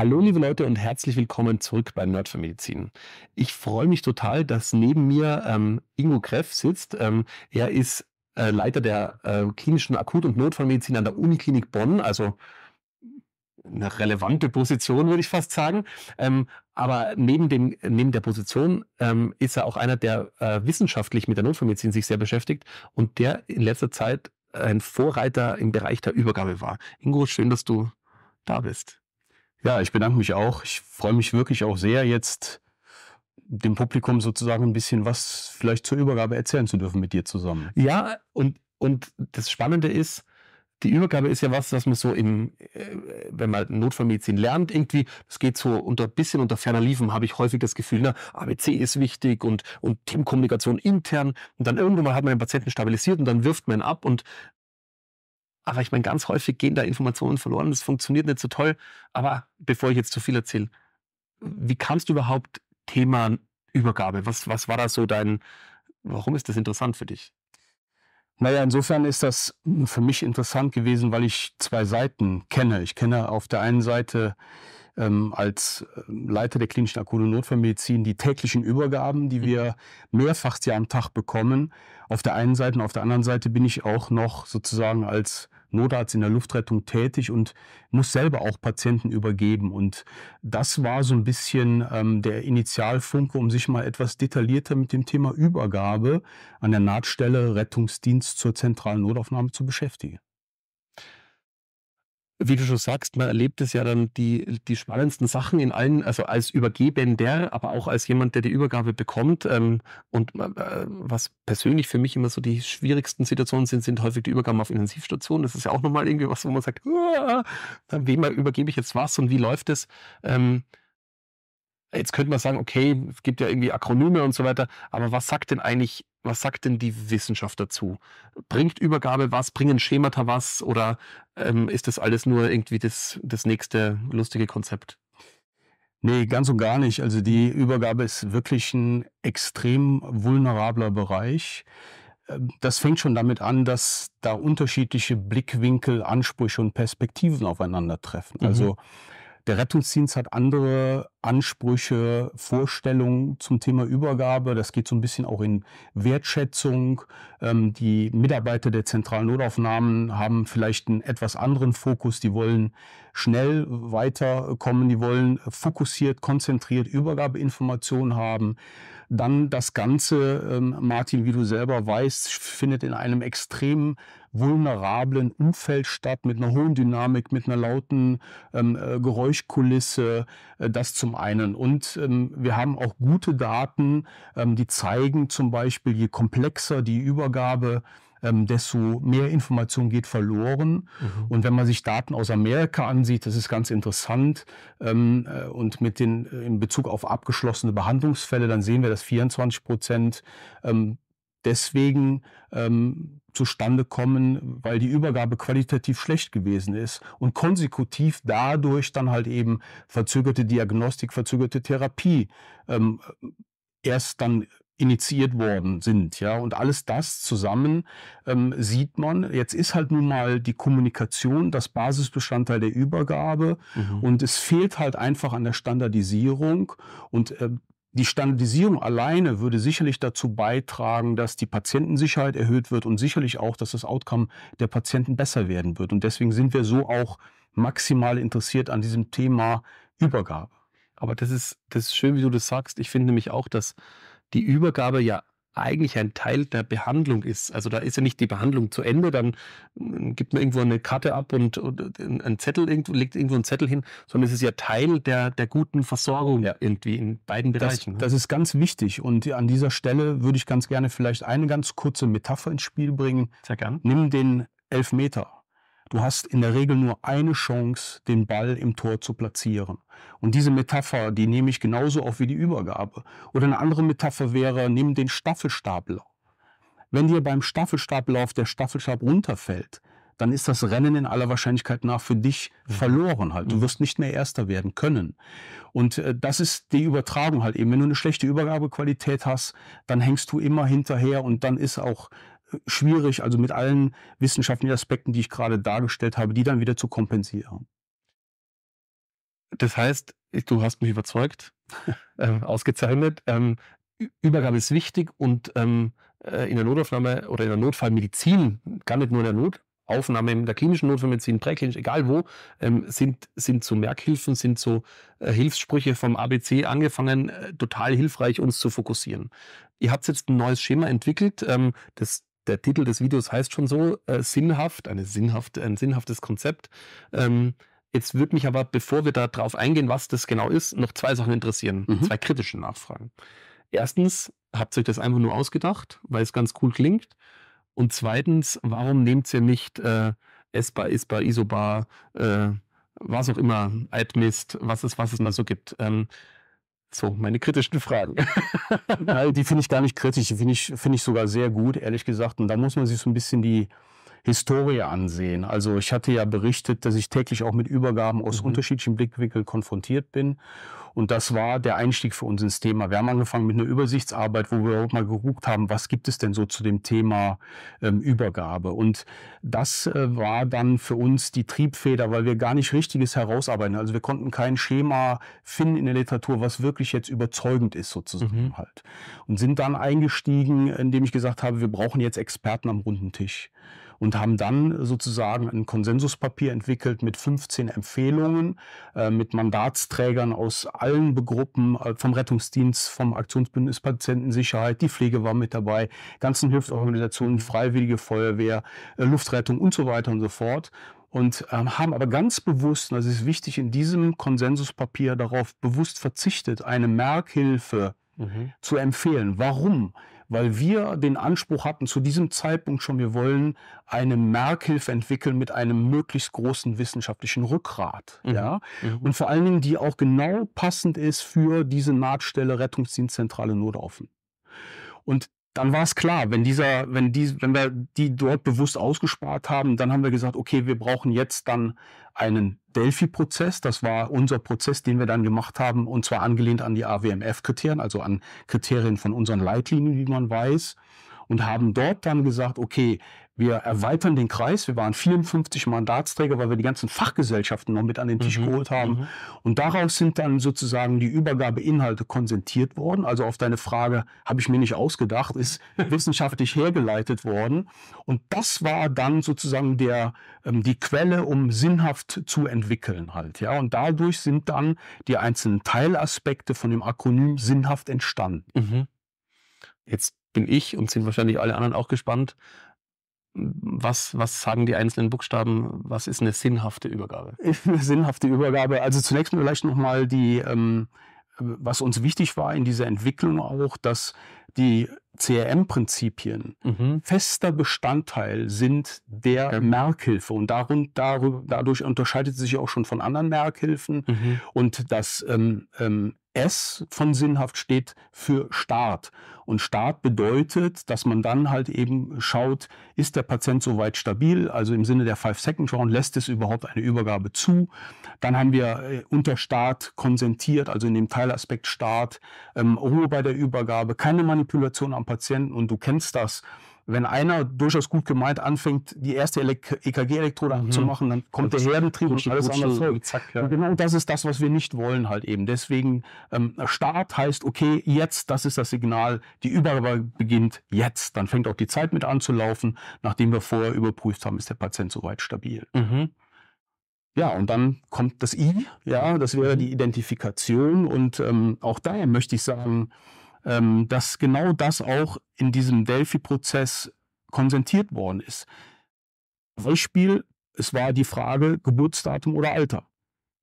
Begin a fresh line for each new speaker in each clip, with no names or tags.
Hallo liebe Leute und herzlich willkommen zurück bei Nerd für Medizin. Ich freue mich total, dass neben mir ähm, Ingo Kreff sitzt. Ähm, er ist äh, Leiter der äh, klinischen Akut- und Notfallmedizin an der Uniklinik Bonn, also eine relevante Position, würde ich fast sagen. Ähm, aber neben, dem, neben der Position ähm, ist er auch einer, der äh, wissenschaftlich mit der Notfallmedizin sich sehr beschäftigt und der in letzter Zeit ein Vorreiter im Bereich der Übergabe war. Ingo, schön, dass du da bist. Ja, ich bedanke mich auch. Ich
freue mich wirklich auch sehr, jetzt dem Publikum sozusagen ein bisschen was vielleicht
zur Übergabe erzählen zu dürfen mit dir zusammen. Ja, und, und das Spannende ist, die Übergabe ist ja was, was man so im, äh, wenn man Notfallmedizin lernt, irgendwie, es geht so unter bisschen unter ferner Liefen, habe ich häufig das Gefühl, na, ne? ABC ist wichtig und, und Teamkommunikation intern. Und dann irgendwann mal hat man den Patienten stabilisiert und dann wirft man ihn ab und aber ich meine, ganz häufig gehen da Informationen verloren. Das funktioniert nicht so toll. Aber bevor ich jetzt zu viel erzähle, wie kamst du überhaupt Thema Übergabe? Was, was war da so dein, warum ist das interessant für dich? Naja, insofern ist das
für mich interessant gewesen, weil ich zwei Seiten kenne. Ich kenne auf der einen Seite ähm, als äh, Leiter der klinischen akuten Notfallmedizin die täglichen Übergaben, die mhm. wir mehrfach ja am Tag bekommen. Auf der einen Seite und auf der anderen Seite bin ich auch noch sozusagen als Notarzt in der Luftrettung tätig und muss selber auch Patienten übergeben. Und das war so ein bisschen ähm, der Initialfunke, um sich mal etwas detaillierter mit dem Thema Übergabe an der Nahtstelle Rettungsdienst zur zentralen Notaufnahme zu beschäftigen
wie du schon sagst, man erlebt es ja dann die, die spannendsten Sachen in allen, also als Übergebender, aber auch als jemand, der die Übergabe bekommt. Ähm, und äh, was persönlich für mich immer so die schwierigsten Situationen sind, sind häufig die Übergaben auf Intensivstationen. Das ist ja auch nochmal irgendwie was, wo man sagt, ah, äh, wem übergebe ich jetzt was und wie läuft es? Ähm, jetzt könnte man sagen, okay, es gibt ja irgendwie Akronyme und so weiter, aber was sagt denn eigentlich was sagt denn die Wissenschaft dazu? Bringt Übergabe was? Bringen Schemata was? Oder ähm, ist das alles nur irgendwie das, das nächste lustige Konzept? Nee, ganz und gar nicht. Also die Übergabe ist wirklich ein extrem vulnerabler
Bereich. Ähm, das fängt schon damit an, dass da unterschiedliche Blickwinkel, Ansprüche und Perspektiven aufeinandertreffen. Mhm. Also der Rettungsdienst hat andere Ansprüche, Vorstellungen zum Thema Übergabe. Das geht so ein bisschen auch in Wertschätzung. Ähm, die Mitarbeiter der zentralen Notaufnahmen haben vielleicht einen etwas anderen Fokus. Die wollen schnell weiterkommen. Die wollen fokussiert, konzentriert Übergabeinformationen haben. Dann das Ganze, ähm, Martin, wie du selber weißt, findet in einem extremen vulnerablen Umfeld statt, mit einer hohen Dynamik, mit einer lauten ähm, äh, Geräuschkulisse. Äh, das zum einen. Und ähm, wir haben auch gute Daten, ähm, die zeigen zum Beispiel, je komplexer die Übergabe, ähm, desto mehr Information geht verloren. Mhm. Und wenn man sich Daten aus Amerika ansieht, das ist ganz interessant. Ähm, äh, und mit den, äh, in Bezug auf abgeschlossene Behandlungsfälle, dann sehen wir, dass 24 Prozent ähm, deswegen ähm, zustande kommen, weil die Übergabe qualitativ schlecht gewesen ist und konsekutiv dadurch dann halt eben verzögerte Diagnostik, verzögerte Therapie ähm, erst dann initiiert worden sind, ja und alles das zusammen ähm, sieht man. Jetzt ist halt nun mal die Kommunikation das Basisbestandteil der Übergabe mhm. und es fehlt halt einfach an der Standardisierung und äh, die Standardisierung alleine würde sicherlich dazu beitragen, dass die Patientensicherheit erhöht wird und sicherlich auch, dass das Outcome der Patienten besser werden wird. Und deswegen sind wir so auch maximal interessiert an diesem Thema Übergabe.
Aber das ist, das ist schön, wie du das sagst. Ich finde nämlich auch, dass die Übergabe ja eigentlich ein Teil der Behandlung ist. Also da ist ja nicht die Behandlung zu Ende, dann mm, gibt man irgendwo eine Karte ab und, und äh, einen Zettel irgendwo, legt irgendwo einen Zettel hin, sondern es ist ja Teil der, der guten Versorgung ja. irgendwie in beiden Bereichen. Das, ne? das
ist ganz wichtig und an dieser Stelle würde ich ganz gerne vielleicht eine ganz kurze Metapher ins Spiel bringen. Sehr gern. Nimm den Elfmeter. Du hast in der Regel nur eine Chance, den Ball im Tor zu platzieren. Und diese Metapher, die nehme ich genauso auf wie die Übergabe. Oder eine andere Metapher wäre, nimm den Staffelstapler. Wenn dir beim Staffelstablauf der Staffelstab runterfällt, dann ist das Rennen in aller Wahrscheinlichkeit nach für dich mhm. verloren halt. Du mhm. wirst nicht mehr Erster werden können. Und äh, das ist die Übertragung halt eben. Wenn du eine schlechte Übergabequalität hast, dann hängst du immer hinterher und dann ist auch schwierig, also mit allen wissenschaftlichen Aspekten, die ich gerade
dargestellt habe, die dann wieder zu kompensieren. Das heißt, du hast mich überzeugt, ähm, ausgezeichnet. Ähm, Übergabe ist wichtig und ähm, äh, in der Notaufnahme oder in der Notfallmedizin, gar nicht nur in der Notaufnahme, in der klinischen Notfallmedizin, präklinisch, egal wo, ähm, sind, sind so Merkhilfen, sind so äh, Hilfssprüche vom ABC angefangen, äh, total hilfreich, uns zu fokussieren. Ihr habt jetzt ein neues Schema entwickelt, ähm, das der Titel des Videos heißt schon so, äh, sinnhaft, eine sinnhaft, ein sinnhaftes Konzept. Ähm, jetzt würde mich aber, bevor wir darauf eingehen, was das genau ist, noch zwei Sachen interessieren, mhm. zwei kritische Nachfragen. Erstens, habt ihr euch das einfach nur ausgedacht, weil es ganz cool klingt? Und zweitens, warum nehmt ihr nicht äh, Esbar, Isbar, Isobar, äh, was auch immer, Altmist, was es, was es mal so gibt? Ähm, so, meine kritischen Fragen. die finde ich gar nicht kritisch, die finde ich,
find ich sogar sehr gut, ehrlich gesagt. Und da muss man sich so ein bisschen die, Historie ansehen. Also ich hatte ja berichtet, dass ich täglich auch mit Übergaben aus mhm. unterschiedlichen Blickwinkeln konfrontiert bin. Und das war der Einstieg für uns ins Thema. Wir haben angefangen mit einer Übersichtsarbeit, wo wir auch mal geguckt haben, was gibt es denn so zu dem Thema ähm, Übergabe. Und das äh, war dann für uns die Triebfeder, weil wir gar nicht richtiges herausarbeiten. Also wir konnten kein Schema finden in der Literatur, was wirklich jetzt überzeugend ist sozusagen mhm. halt. Und sind dann eingestiegen, indem ich gesagt habe, wir brauchen jetzt Experten am runden Tisch und haben dann sozusagen ein Konsensuspapier entwickelt mit 15 Empfehlungen, äh, mit Mandatsträgern aus allen Begruppen, äh, vom Rettungsdienst, vom Aktionsbündnis Patientensicherheit, die Pflege war mit dabei, ganzen Hilfsorganisationen, Freiwillige Feuerwehr, äh, Luftrettung und so weiter und so fort und ähm, haben aber ganz bewusst, und das ist wichtig, in diesem Konsensuspapier darauf bewusst verzichtet, eine Merkhilfe mhm. zu empfehlen. Warum? weil wir den Anspruch hatten zu diesem Zeitpunkt schon, wir wollen eine Merkhilfe entwickeln mit einem möglichst großen wissenschaftlichen Rückgrat. Mhm. Ja? Mhm. Und vor allen Dingen, die auch genau passend ist für diese Nahtstelle Rettungsdienstzentrale Notaufen. Und dann war es klar, wenn dieser, wenn die, wenn wir die dort bewusst ausgespart haben, dann haben wir gesagt, okay, wir brauchen jetzt dann einen Delphi-Prozess. Das war unser Prozess, den wir dann gemacht haben, und zwar angelehnt an die AWMF-Kriterien, also an Kriterien von unseren Leitlinien, wie man weiß und haben dort dann gesagt, okay, wir erweitern den Kreis. Wir waren 54 Mandatsträger, weil wir die ganzen Fachgesellschaften noch mit an den Tisch mhm. geholt haben. Mhm. Und daraus sind dann sozusagen die Übergabeinhalte konsentiert worden. Also auf deine Frage habe ich mir nicht ausgedacht, ist wissenschaftlich hergeleitet worden. Und das war dann sozusagen der, ähm, die Quelle, um sinnhaft zu entwickeln halt. Ja, und dadurch sind dann die einzelnen
Teilaspekte von dem Akronym sinnhaft entstanden. Mhm. Jetzt bin ich und sind wahrscheinlich alle anderen auch gespannt. Was, was sagen die einzelnen Buchstaben? Was ist eine sinnhafte Übergabe?
Eine sinnhafte Übergabe. Also zunächst mal vielleicht nochmal die, ähm, was uns wichtig war in dieser Entwicklung auch, dass die CRM-Prinzipien mhm. fester Bestandteil sind der ja. Merkhilfe. Und darun, darüber, dadurch unterscheidet sie sich auch schon von anderen Merkhilfen. Mhm. Und das ähm, ähm, S von sinnhaft steht für Start. Und Start bedeutet, dass man dann halt eben schaut, ist der Patient soweit stabil, also im Sinne der Five-Second-Round, lässt es überhaupt eine Übergabe zu. Dann haben wir äh, unter Start konsentiert, also in dem Teilaspekt Start, ähm, Ruhe bei der Übergabe, keine Manipulation am Patienten und du kennst das wenn einer durchaus gut gemeint anfängt, die erste EKG-Elektrode e mhm. zu machen, dann kommt der Herdentrieb und alles andere folgt. Zack, ja. Und genau das ist das, was wir nicht wollen halt eben. Deswegen ähm, Start heißt, okay, jetzt, das ist das Signal, die Übergabe beginnt jetzt. Dann fängt auch die Zeit mit an zu laufen, nachdem wir vorher überprüft haben, ist der Patient soweit stabil. Mhm. Ja, und dann kommt das I, ja, das wäre mhm. die Identifikation und ähm, auch daher möchte ich sagen, ähm, dass genau das auch in diesem Delphi-Prozess konsentiert worden ist. Beispiel, es war die Frage Geburtsdatum oder Alter.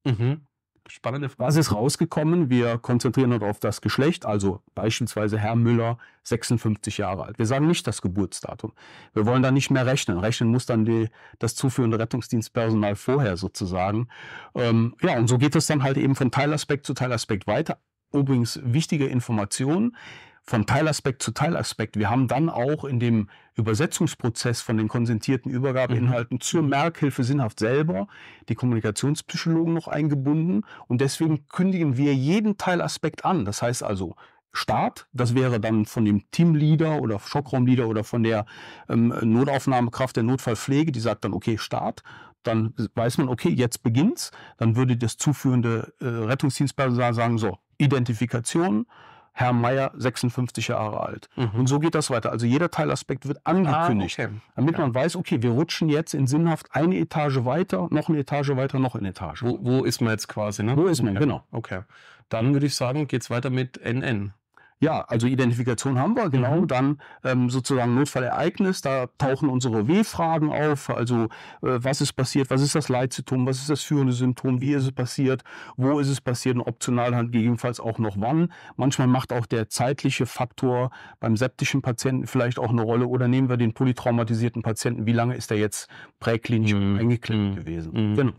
Mhm.
Spannende Frage. Was
ist rausgekommen? Wir konzentrieren uns auf das Geschlecht, also beispielsweise Herr Müller, 56 Jahre alt. Wir sagen nicht das Geburtsdatum. Wir wollen da nicht mehr rechnen. Rechnen muss dann die, das zuführende Rettungsdienstpersonal vorher sozusagen. Ähm, ja, und so geht es dann halt eben von Teilaspekt zu Teilaspekt weiter übrigens wichtige Informationen von Teilaspekt zu Teilaspekt. Wir haben dann auch in dem Übersetzungsprozess von den konsentierten Übergabeinhalten mhm. zur Merkhilfe sinnhaft selber die Kommunikationspsychologen noch eingebunden. Und deswegen kündigen wir jeden Teilaspekt an. Das heißt also, Start. Das wäre dann von dem Teamleader oder Schockraumleader oder von der ähm, Notaufnahmekraft der Notfallpflege, die sagt dann, okay, Start. Dann weiß man, okay, jetzt beginnt's. Dann würde das zuführende äh, Rettungsdienstpersonal sagen, so, Identifikation, Herr Meier, 56 Jahre alt. Mhm. Und so geht das weiter. Also jeder Teilaspekt wird angekündigt, ah, okay. damit ja. man weiß, okay, wir rutschen jetzt in sinnhaft eine Etage weiter, noch eine Etage weiter, noch eine Etage. Wo, wo ist man jetzt quasi? Ne? Wo ist man, ja. genau. Okay. Dann würde ich sagen, geht es weiter mit NN. Ja, also Identifikation haben wir, genau. Mhm. Dann ähm, sozusagen Notfallereignis, da tauchen unsere W-Fragen auf. Also äh, was ist passiert, was ist das Leitsymptom, was ist das führende Symptom, wie ist es passiert, wo ist es passiert und optional dann halt gegebenenfalls auch noch wann. Manchmal macht auch der zeitliche Faktor beim septischen Patienten vielleicht auch eine Rolle. Oder nehmen wir den polytraumatisierten Patienten, wie lange ist der jetzt präklinisch mhm. eingeklemmt mhm. gewesen. Mhm. Genau.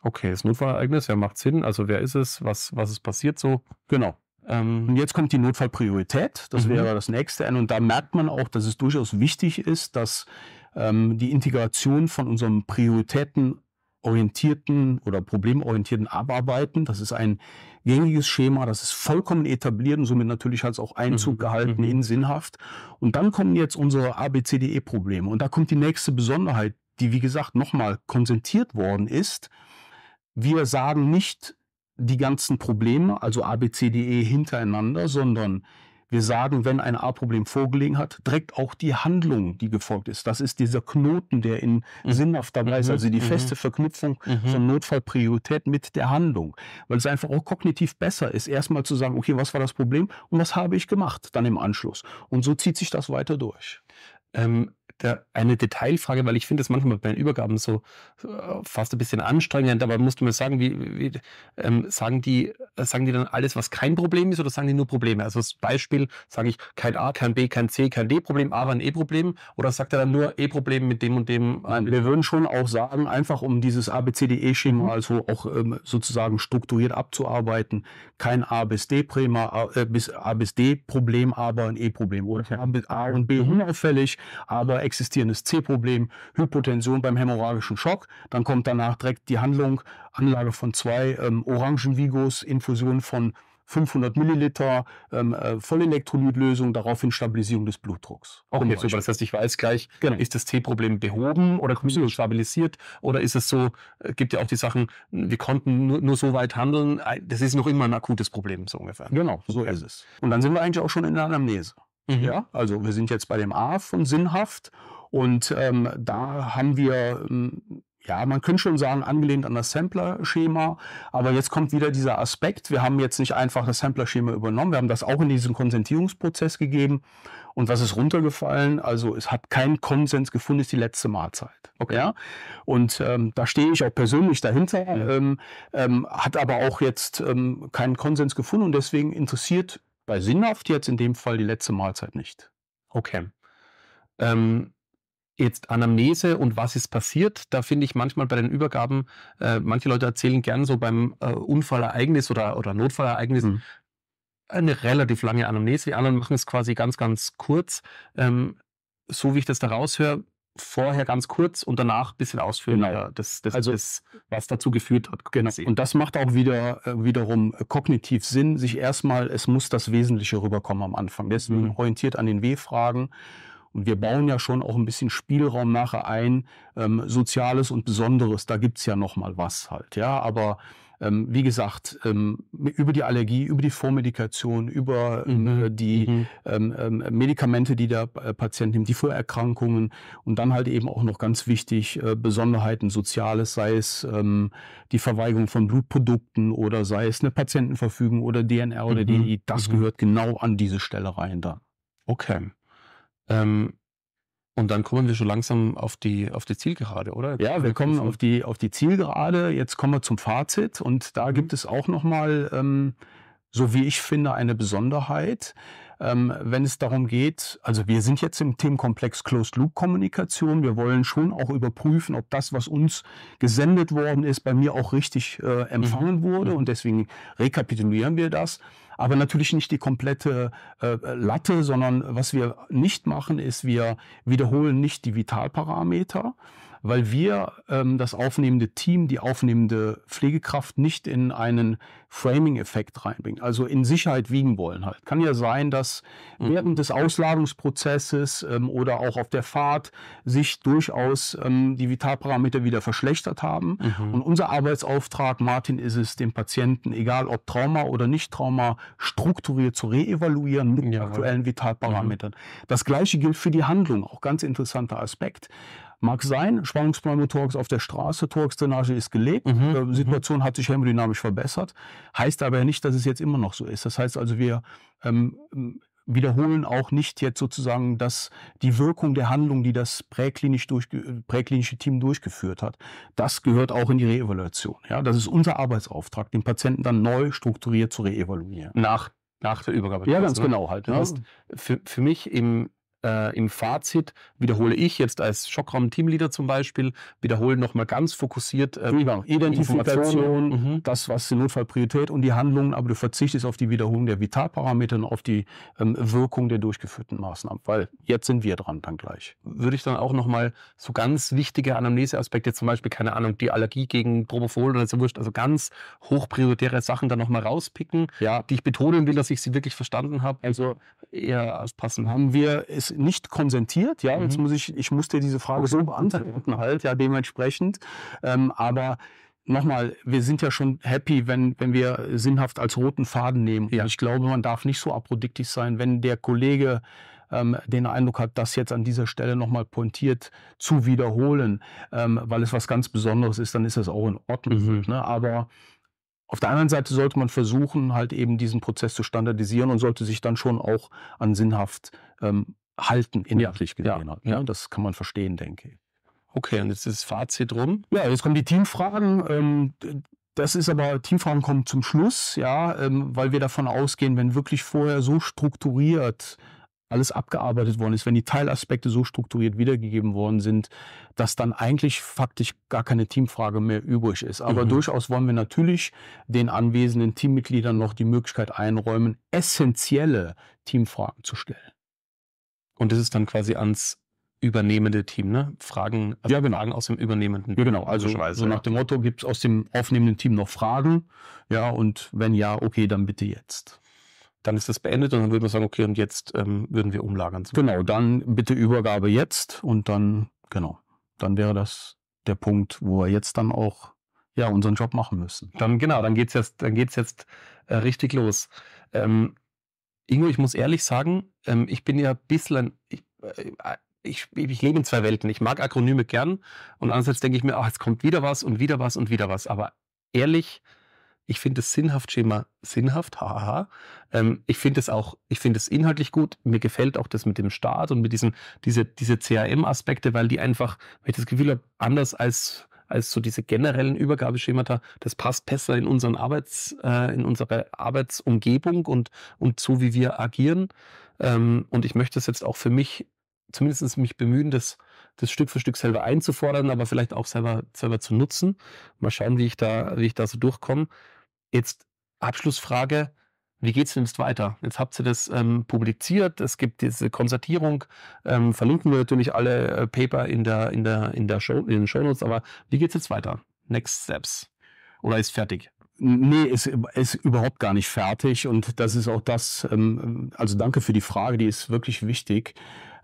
Okay, das Notfallereignis, wer macht Sinn. Also wer ist es, was, was ist passiert so? Genau. Ähm, und jetzt kommt die Notfallpriorität. Das mhm. wäre das nächste. Und da merkt man auch, dass es durchaus wichtig ist, dass ähm, die Integration von unserem prioritätenorientierten oder problemorientierten Abarbeiten, das ist ein gängiges Schema, das ist vollkommen etabliert und somit natürlich hat es auch Einzug mhm. gehalten mhm. in sinnhaft. Und dann kommen jetzt unsere ABCDE-Probleme. Und da kommt die nächste Besonderheit, die, wie gesagt, nochmal konsentiert worden ist. Wir sagen nicht, die ganzen Probleme, also A, B, C, D, E, hintereinander, sondern wir sagen, wenn ein A-Problem vorgelegen hat, direkt auch die Handlung, die gefolgt ist. Das ist dieser Knoten, der in mhm. sinnhaft dabei ist, mhm. also die mhm. feste Verknüpfung mhm. von Notfallpriorität mit der Handlung. Weil es einfach auch kognitiv besser ist, erstmal zu sagen, okay, was war das Problem und was habe ich gemacht dann im Anschluss. Und so zieht sich das weiter
durch. Ähm, der, eine Detailfrage, weil ich finde es manchmal bei den Übergaben so äh, fast ein bisschen anstrengend, aber musst du mir sagen, wie, wie ähm, sagen, die, äh, sagen die dann alles, was kein Problem ist, oder sagen die nur Probleme? Also als Beispiel sage ich kein A, kein B, kein C, kein D-Problem, A war ein E-Problem, oder sagt er dann nur E-Problem mit dem und dem? Nein, äh, wir würden schon auch sagen,
einfach um dieses ABCDE-Schema, mhm. also auch ähm, sozusagen strukturiert abzuarbeiten, kein A bis D-Prima, äh, bis A bis D-Problem, aber ein E-Problem, oder A, A und B mhm. unauffällig, aber existierendes C-Problem, Hypotension beim hämorrhagischen Schock. Dann kommt danach direkt die Handlung, Anlage von zwei ähm, Orangenvigos, Infusion von 500 Milliliter ähm, äh, Vollelektrolytlösung, daraufhin Stabilisierung des Blutdrucks.
Auch okay, super. Das heißt, ich weiß gleich, genau. ist das T-Problem behoben oder absolut stabilisiert oder ist es so, äh, gibt ja auch die Sachen, wir konnten nur, nur, so weit handeln, das ist noch immer ein akutes Problem, so ungefähr. Genau, so ja. ist es. Und dann sind wir eigentlich auch schon in der Anamnese. Mhm. Ja, also wir sind jetzt
bei dem A von sinnhaft und ähm, da haben wir ähm, ja, man könnte schon sagen, angelehnt an das Sampler-Schema. Aber jetzt kommt wieder dieser Aspekt. Wir haben jetzt nicht einfach das Sampler-Schema übernommen. Wir haben das auch in diesen Konsentierungsprozess gegeben. Und was ist runtergefallen? Also es hat keinen Konsens gefunden, ist die letzte Mahlzeit. Okay. Ja? Und ähm, da stehe ich auch persönlich dahinter, mhm. ähm, ähm, hat aber auch jetzt ähm, keinen Konsens gefunden. Und deswegen interessiert bei Sinnhaft jetzt in dem Fall die letzte Mahlzeit nicht. Okay.
Ähm, jetzt Anamnese und was ist passiert, da finde ich manchmal bei den Übergaben, äh, manche Leute erzählen gern so beim äh, Unfallereignis oder, oder Notfallereignis, mhm eine relativ lange Anamnese. Die anderen machen es quasi ganz, ganz kurz. Ähm, so wie ich das da raushöre, vorher ganz kurz und danach ein bisschen ausführen, genau. das, das, also, das, was dazu geführt hat. Genau. Und das macht auch wieder äh, wiederum äh, kognitiv
Sinn, sich erstmal, es muss das Wesentliche rüberkommen am Anfang. Mhm. Deswegen mhm. orientiert an den W-Fragen. Und wir bauen ja schon auch ein bisschen Spielraum nachher ein, ähm, Soziales und Besonderes, da gibt es ja nochmal was halt, ja, aber ähm, wie gesagt, ähm, über die Allergie, über die Vormedikation, über ähm, mhm. die mhm. Medikamente, die der äh, Patient nimmt, die Vorerkrankungen und dann halt eben auch noch ganz wichtig äh, Besonderheiten Soziales, sei es die Verweigerung von Blutprodukten oder sei es eine Patientenverfügung oder DNR mhm. oder DI, das mhm. gehört genau an diese Stelle rein dann. Okay. Ähm, und dann kommen wir schon langsam auf die, auf die Zielgerade, oder? Ja, wir kommen auf die, auf die Zielgerade. Jetzt kommen wir zum Fazit. Und da mhm. gibt es auch nochmal, ähm, so wie ich finde, eine Besonderheit. Ähm, wenn es darum geht, also wir sind jetzt im Themenkomplex Closed-Loop-Kommunikation. Wir wollen schon auch überprüfen, ob das, was uns gesendet worden ist, bei mir auch richtig äh, mhm. empfangen mhm. wurde. Und deswegen rekapitulieren wir das aber natürlich nicht die komplette äh, Latte, sondern was wir nicht machen, ist, wir wiederholen nicht die Vitalparameter, weil wir ähm, das aufnehmende Team, die aufnehmende Pflegekraft nicht in einen Framing-Effekt reinbringen, also in Sicherheit wiegen wollen halt. Kann ja sein, dass mhm. während des Ausladungsprozesses ähm, oder auch auf der Fahrt sich durchaus ähm, die Vitalparameter wieder verschlechtert haben. Mhm. Und unser Arbeitsauftrag, Martin, ist es, den Patienten, egal ob Trauma oder nicht Trauma, strukturiert zu reevaluieren mit ja. aktuellen Vitalparametern. Mhm. Das gleiche gilt für die Handlung, auch ganz interessanter Aspekt. Mag sein, Spannungspneumothorax auf der Straße, Thorax-Drainage ist gelegt, mhm. die ähm, mhm. Situation hat sich hemodynamisch verbessert, heißt aber nicht, dass es jetzt immer noch so ist. Das heißt also, wir ähm, wiederholen auch nicht jetzt sozusagen das, die Wirkung der Handlung, die das präklinisch durch, präklinische Team durchgeführt hat. Das gehört auch in die Reevaluation. Ja, das ist unser Arbeitsauftrag, den Patienten dann neu strukturiert zu
reevaluieren. Nach, nach der Übergabe. Ja, ganz ne? genau halt. Ne? Das heißt, für, für mich im, äh, im Fazit wiederhole ich jetzt als Schockraum-Teamleader zum Beispiel, wiederhole nochmal ganz fokussiert äh, genau. Identifikation,
mhm. mhm. das, was die Notfallpriorität und die Handlungen, aber du verzichtest auf die Wiederholung der Vitalparameter und auf die ähm, Wirkung der durchgeführten Maßnahmen, weil jetzt sind wir dran dann gleich.
Würde ich dann auch nochmal so ganz wichtige Anamneseaspekte, zum Beispiel, keine Ahnung, die Allergie gegen Propofol oder so wurscht, also ganz hochprioritäre Sachen dann nochmal rauspicken, ja. die ich betonen will, dass ich sie wirklich verstanden habe. Also eher passend Haben wir es das nicht
konsentiert. Ja, mhm. jetzt muss ich, ich musste diese Frage so beantworten halt, ja, dementsprechend. Ähm, aber nochmal, wir sind ja schon happy, wenn, wenn wir sinnhaft als roten Faden nehmen. Ja. Und ich glaube, man darf nicht so aprodiktisch sein, wenn der Kollege ähm, den Eindruck hat, das jetzt an dieser Stelle nochmal pointiert zu wiederholen, ähm, weil es was ganz Besonderes ist, dann ist das auch in Ordnung. Mhm. Ne? Aber auf der anderen Seite sollte man versuchen, halt eben diesen Prozess zu standardisieren und sollte sich dann schon auch an sinnhaft ähm, halten,
inhaltlich ja, gesehen. Ja, hat. Ne? ja, das kann man verstehen, denke ich. Okay, und jetzt ist das Fazit rum.
Ja, jetzt kommen die Teamfragen. Ähm, das ist aber, Teamfragen kommen zum Schluss, ja, ähm, weil wir davon ausgehen, wenn wirklich vorher so strukturiert alles abgearbeitet worden ist, wenn die Teilaspekte so strukturiert wiedergegeben worden sind, dass dann eigentlich faktisch gar keine Teamfrage mehr übrig ist. Aber mhm. durchaus wollen wir natürlich den anwesenden Teammitgliedern noch die
Möglichkeit einräumen, essentielle Teamfragen zu stellen. Und das ist dann quasi ans übernehmende Team, ne? Fragen, also ja, genau. Fragen aus dem übernehmenden Team. Ja, genau. Also so nach dem Motto, gibt es aus dem aufnehmenden Team noch Fragen? Ja, und wenn ja, okay, dann bitte
jetzt. Dann ist das beendet und dann würden wir sagen, okay, und jetzt ähm, würden wir umlagern. Genau, dann bitte Übergabe jetzt und dann, genau, dann wäre das der Punkt, wo wir jetzt
dann auch ja, unseren Job machen müssen. Dann genau, dann geht's jetzt, dann geht's jetzt äh, richtig los. Ähm, Ingo, ich muss ehrlich sagen, ähm, ich bin ja ein bisschen, ich, äh, ich, ich, lebe in zwei Welten. Ich mag Akronyme gern und andererseits denke ich mir, ach, jetzt kommt wieder was und wieder was und wieder was. Aber ehrlich, ich finde das Sinnhaft-Schema sinnhaft, haha. Ähm, ich finde es auch, ich finde es inhaltlich gut. Mir gefällt auch das mit dem Staat und mit diesen, diese, diese CAM-Aspekte, weil die einfach, weil ich das Gefühl habe, anders als als so diese generellen Übergabeschemata, das passt besser in unseren Arbeits, äh, in unsere Arbeitsumgebung und, und so, wie wir agieren. Ähm, und ich möchte es jetzt auch für mich, zumindest mich bemühen, das, das Stück für Stück selber einzufordern, aber vielleicht auch selber, selber zu nutzen. Mal schauen, wie ich da, wie ich da so durchkomme. Jetzt Abschlussfrage wie geht's denn jetzt weiter? Jetzt habt ihr das ähm, publiziert, es gibt diese Konzertierung, ähm, verlinken wir natürlich alle äh, Paper in der, in der, in der Show, in den Shownotes, aber wie geht's jetzt weiter? Next Steps. Oder ist fertig? Nee, ist, ist überhaupt gar nicht fertig.
Und das ist auch das, ähm, also danke für die Frage, die ist wirklich wichtig.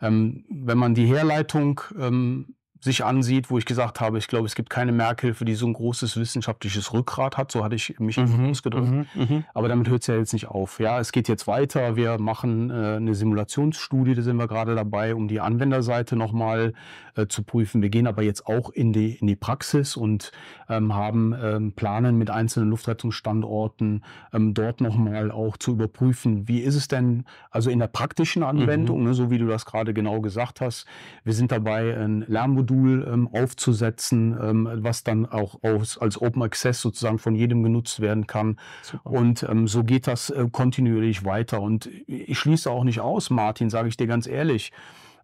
Ähm, wenn man die Herleitung ähm, sich ansieht, wo ich gesagt habe, ich glaube, es gibt keine Merkhilfe, die so ein großes wissenschaftliches Rückgrat hat. So hatte ich mich mhm, mhm ausgedrückt. Mhm, mhm, Aber damit hört es ja jetzt nicht auf. Ja, es geht jetzt weiter. Wir machen äh, eine Simulationsstudie, da sind wir gerade dabei, um die Anwenderseite nochmal äh, zu prüfen. Wir gehen aber jetzt auch in die, in die Praxis und ähm, haben ähm, Planen mit einzelnen Luftrettungsstandorten, ähm, dort nochmal auch zu überprüfen, wie ist es denn, also in der praktischen mhm. Anwendung, mhm. ne, so wie du das gerade genau gesagt hast. Wir sind dabei, ein Lernmodul Modul ähm, aufzusetzen, ähm, was dann auch aus, als Open Access sozusagen von jedem genutzt werden kann. Super. Und ähm, so geht das äh, kontinuierlich weiter. Und ich schließe auch nicht aus, Martin, sage ich dir ganz ehrlich,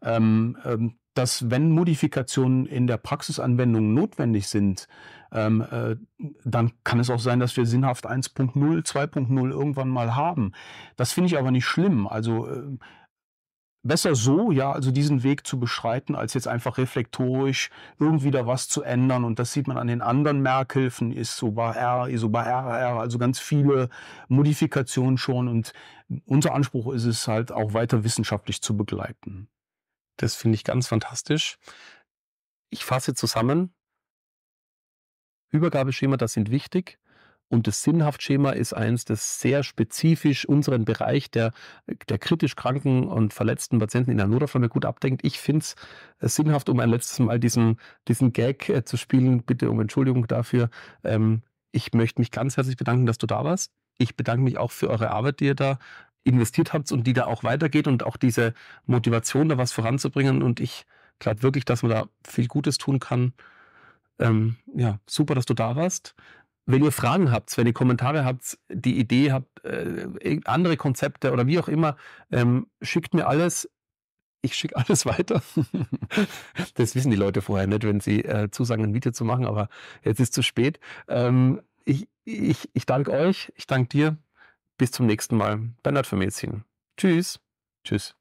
ähm, ähm, dass wenn Modifikationen in der Praxisanwendung notwendig sind, ähm, äh, dann kann es auch sein, dass wir sinnhaft 1.0, 2.0 irgendwann mal haben. Das finde ich aber nicht schlimm. Also äh, besser so, ja, also diesen Weg zu beschreiten, als jetzt einfach reflektorisch irgendwie da was zu ändern. Und das sieht man an den anderen Merkhilfen, bei R, bei RR, also ganz viele Modifikationen schon. Und unser Anspruch ist es halt auch weiter wissenschaftlich zu begleiten.
Das finde ich ganz fantastisch. Ich fasse zusammen. Übergabeschema, das sind wichtig. Und das Sinnhaftschema ist eins, das sehr spezifisch unseren Bereich der, der kritisch kranken und verletzten Patienten in der Notaufnahme gut abdenkt. Ich finde es äh, sinnhaft, um ein letztes Mal diesen, diesen Gag äh, zu spielen. Bitte um Entschuldigung dafür. Ähm, ich möchte mich ganz herzlich bedanken, dass du da warst. Ich bedanke mich auch für eure Arbeit, die ihr da investiert habt und die da auch weitergeht und auch diese Motivation, da was voranzubringen. Und ich glaube wirklich, dass man da viel Gutes tun kann. Ähm, ja, super, dass du da warst. Wenn ihr Fragen habt, wenn ihr Kommentare habt, die Idee habt, äh, andere Konzepte oder wie auch immer, ähm, schickt mir alles. Ich schicke alles weiter. das wissen die Leute vorher nicht, wenn sie äh, zusagen, ein Video zu machen, aber jetzt ist zu spät. Ähm, ich, ich, ich danke euch, ich danke dir. Bis zum nächsten Mal. Bernhard für Medizin. Tschüss. Tschüss.